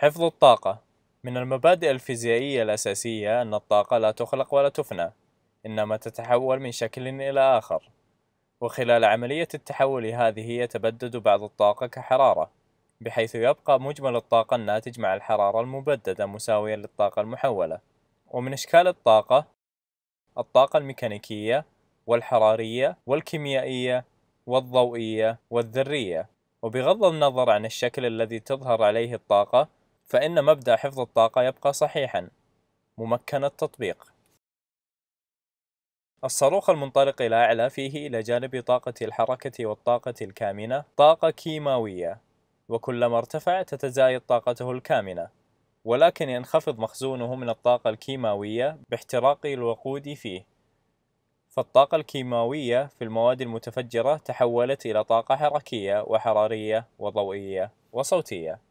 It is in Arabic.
حفظ الطاقة من المبادئ الفيزيائية الأساسية أن الطاقة لا تخلق ولا تفنى، إنما تتحول من شكل إلى آخر، وخلال عملية التحول هذه يتبدد بعض الطاقة كحرارة، بحيث يبقى مجمل الطاقة الناتج مع الحرارة المبددة مساويا للطاقة المحولة، ومن إشكال الطاقة الطاقة الميكانيكية والحرارية والكيميائية والضوئية والذرية، وبغض النظر عن الشكل الذي تظهر عليه الطاقة فإن مبدأ حفظ الطاقة يبقى صحيحا ممكن التطبيق الصاروخ المنطلق إلى أعلى فيه إلى جانب طاقة الحركة والطاقة الكامنة طاقة كيماوية وكلما ارتفع تتزايد طاقته الكامنة ولكن ينخفض مخزونه من الطاقة الكيماوية باحتراق الوقود فيه فالطاقة الكيماوية في المواد المتفجرة تحولت إلى طاقة حركية وحرارية وضوئية وصوتية